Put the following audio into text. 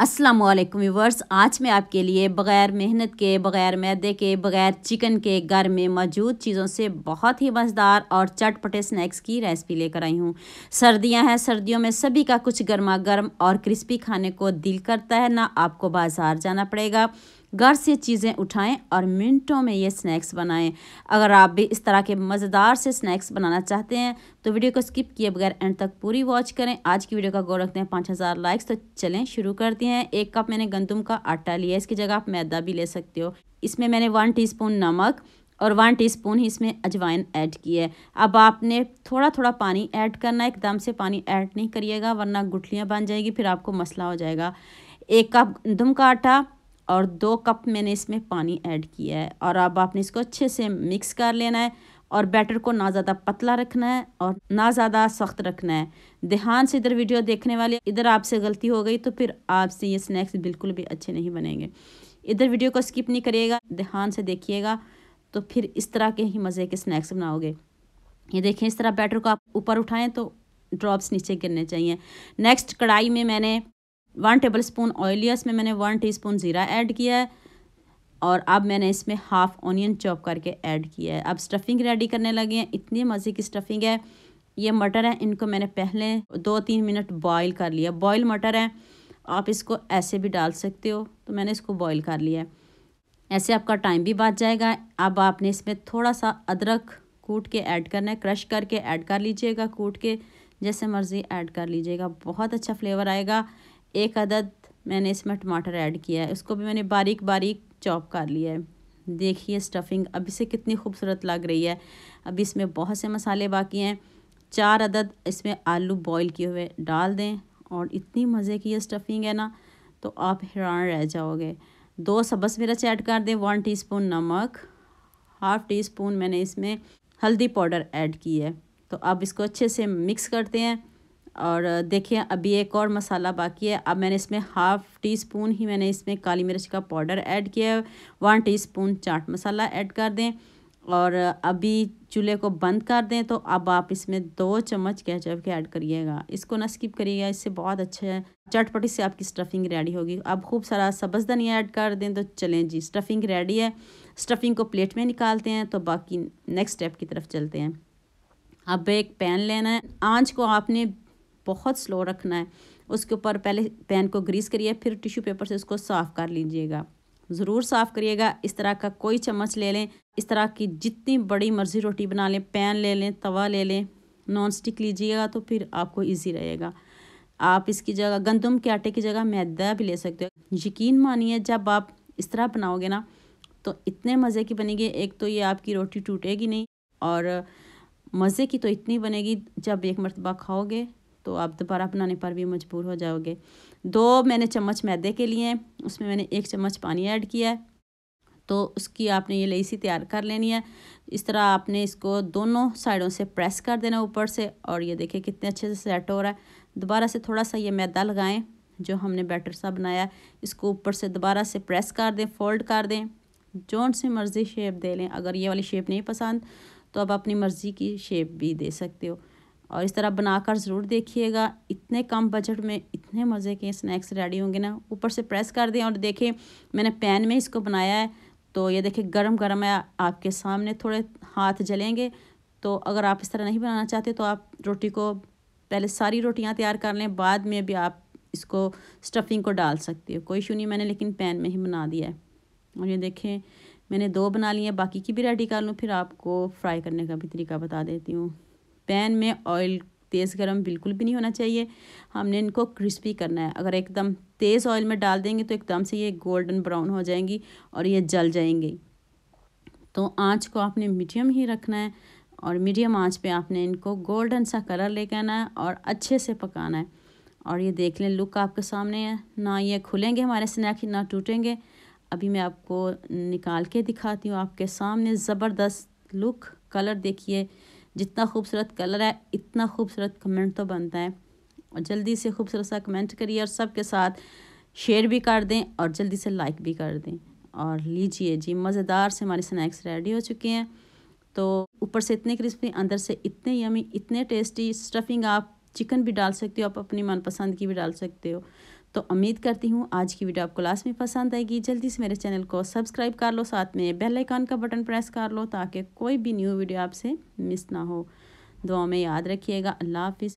अस्सलाम वालेकुम आज मैं आपके लिए बग़ैर मेहनत के बग़ैर मैदे के बग़ैर चिकन के घर में मौजूद चीज़ों से बहुत ही मज़ेदार और चटपटे स्नैक्स की रेसिपी लेकर आई हूँ सर्दियाँ हैं सर्दियों में सभी का कुछ गर्मा गर्म और क्रिस्पी खाने को दिल करता है ना आपको बाज़ार जाना पड़ेगा घर से चीज़ें उठाएं और मिनटों में ये स्नैक्स बनाएं अगर आप भी इस तरह के मज़ेदार से स्नैक्स बनाना चाहते हैं तो वीडियो को स्किप किए बगैर एंड तक पूरी वॉच करें आज की वीडियो का गौर रखते हैं पाँच हज़ार लाइक्स तो चलें शुरू करते हैं एक कप मैंने गंदम का आटा लिया इसकी जगह आप मैदा भी ले सकते हो इसमें मैंने वन टी नमक और वन टीस्पून ही इसमें अजवाइन ऐड की है अब आपने थोड़ा थोड़ा पानी ऐड करना है एकदम से पानी ऐड नहीं करिएगा वरना गुठलियाँ बन जाएगी फिर आपको मसला हो जाएगा एक कप गंदम का आटा और दो कप मैंने इसमें पानी ऐड किया है और अब आपने इसको अच्छे से मिक्स कर लेना है और बैटर को ना ज़्यादा पतला रखना है और ना ज़्यादा सख्त रखना है ध्यान से इधर वीडियो देखने वाले इधर आपसे गलती हो गई तो फिर आपसे ये स्नैक्स बिल्कुल भी अच्छे नहीं बनेंगे इधर वीडियो को स्किप नहीं करिएगा ध्यान से देखिएगा तो फिर इस तरह के ही मज़े के स्नैक्स बनाओगे ये देखें इस तरह बैटर को आप ऊपर उठाएँ तो ड्रॉप्स नीचे गिरने चाहिए नेक्स्ट कढ़ाई में मैंने वन टेबल स्पून ऑयल है इसमें मैंने वन स्पून ज़ीरा ऐड किया है और अब मैंने इसमें हाफ़ ऑनियन चॉप करके ऐड किया है अब स्टफ़िंग रेडी करने लगे हैं इतनी मज़े की स्टफ़िंग है ये मटर है इनको मैंने पहले दो तीन मिनट बॉईल कर लिया बॉयल मटर है आप इसको ऐसे भी डाल सकते हो तो मैंने इसको बॉईल कर लिया है ऐसे आपका टाइम भी बच जाएगा अब आपने इसमें थोड़ा सा अदरक कूट के ऐड करना है क्रश करके ऐड कर लीजिएगा कूट के जैसे मर्ज़ी ऐड कर लीजिएगा बहुत अच्छा फ्लेवर आएगा एक अदद मैंने इसमें टमाटर ऐड किया है उसको भी मैंने बारीक बारीक चॉप कर लिया है देखिए स्टफ़िंग अब इसे कितनी खूबसूरत लग रही है अब इसमें बहुत से मसाले बाकी हैं चार अदद इसमें आलू बॉईल किए हुए डाल दें और इतनी मज़े की ये स्टफ़िंग है ना तो आप हैरान रह जाओगे दो सब्ज़ मिर्च ऐड कर दें वन टी नमक हाफ़ टी स्पून मैंने इसमें हल्दी पाउडर ऐड की है तो अब इसको अच्छे से मिक्स करते हैं और देखिए अभी एक और मसाला बाकी है अब मैंने इसमें हाफ़ टी स्पून ही मैंने इसमें काली मिर्च का पाउडर ऐड किया है one teaspoon chaat masala add कर दें और अभी चूल्हे को बंद कर दें तो अब आप इसमें दो चम्मच केचप के ऐड करिएगा इसको ना स्किप करिएगा इससे बहुत अच्छा है चटपटी से आपकी स्टफिंग रेडी होगी अब खूब सारा सब्ज़ धनिया ऐड कर दें तो चलें जी स्टफिंग रेडी है स्टफिंग को प्लेट में निकालते हैं तो बाकी नेक्स्ट स्टेप की तरफ चलते हैं अब एक पैन लेना है आंच को आपने बहुत स्लो रखना है उसके ऊपर पहले पैन को ग्रीस करिए फिर टिश्यू पेपर से उसको साफ़ कर लीजिएगा ज़रूर साफ़ करिएगा इस तरह का कोई चम्मच ले लें इस तरह की जितनी बड़ी मर्ज़ी रोटी बना लें पैन ले लें तवा ले लें नॉन स्टिक लीजिएगा तो फिर आपको इजी रहेगा आप इसकी जगह गंदम के आटे की जगह मैदा भी ले सकते हो यकीन मानिए जब आप इस तरह बनाओगे ना तो इतने मज़े की बनेगी एक तो ये आपकी रोटी टूटेगी नहीं और मज़े की तो इतनी बनेगी जब एक मरतबा खाओगे तो आप दोबारा बनाने पर भी मजबूर हो जाओगे दो मैंने चम्मच मैदे के लिए उसमें मैंने एक चम्मच पानी ऐड किया है तो उसकी आपने ये लेसी सी तैयार कर लेनी है इस तरह आपने इसको दोनों साइडों से प्रेस कर देना ऊपर से और ये देखिए कितने अच्छे से सेट हो रहा है दोबारा से थोड़ा सा ये मैदा लगाएं जो हमने बैटर सा बनाया इसको ऊपर से दोबारा से प्रेस कर दें फोल्ड कर दें जोन सी मर्ज़ी शेप दे लें अगर ये वाली शेप नहीं पसंद तो आप अपनी मर्ज़ी की शेप भी दे सकते हो और इस तरह बनाकर ज़रूर देखिएगा इतने कम बजट में इतने मज़े के स्नैक्स रेडी होंगे ना ऊपर से प्रेस कर दें और देखें मैंने पैन में इसको बनाया है तो ये देखें गर्म गर्म है आपके सामने थोड़े हाथ जलेंगे तो अगर आप इस तरह नहीं बनाना चाहते तो आप रोटी को पहले सारी रोटियां तैयार कर लें बाद में भी आप इसको स्टफिंग को डाल सकते हो कोई इशू नहीं मैंने लेकिन पैन में ही बना दिया है और ये देखें मैंने दो बना लिए बाकी की भी रेडी कर लूँ फिर आपको फ्राई करने का भी तरीका बता देती हूँ पैन में ऑयल तेज़ गर्म बिल्कुल भी नहीं होना चाहिए हमने इनको क्रिस्पी करना है अगर एकदम तेज़ ऑयल में डाल देंगे तो एकदम से ये गोल्डन ब्राउन हो जाएंगी और ये जल जाएंगी तो आँच को आपने मीडियम ही रखना है और मीडियम आँच पे आपने इनको गोल्डन सा कलर ले आना है और अच्छे से पकाना है और ये देख लें लुक आपके सामने है ना ये खुलेंगे हमारे स्नैक ना टूटेंगे अभी मैं आपको निकाल के दिखाती हूँ आपके सामने ज़बरदस्त लुक कलर देखिए जितना खूबसूरत कलर है इतना खूबसूरत कमेंट तो बनता है और जल्दी से खूबसूरत सा कमेंट करिए और सबके साथ शेयर भी कर दें और जल्दी से लाइक भी कर दें और लीजिए जी मज़ेदार से हमारे स्नैक्स रेडी हो चुके हैं तो ऊपर से इतने क्रिस्पी अंदर से इतने यमी इतने टेस्टी स्टफिंग आप चिकन भी डाल सकते हो आप अपनी मनपसंद की भी डाल सकते हो तो उम्मीद करती हूँ आज की वीडियो आपको लास्ट में पसंद आएगी जल्दी से मेरे चैनल को सब्सक्राइब कर लो साथ में बेल आइकन का बटन प्रेस कर लो ताकि कोई भी न्यू वीडियो आपसे मिस ना हो दुआ में याद रखिएगा अल्लाह हाफिज़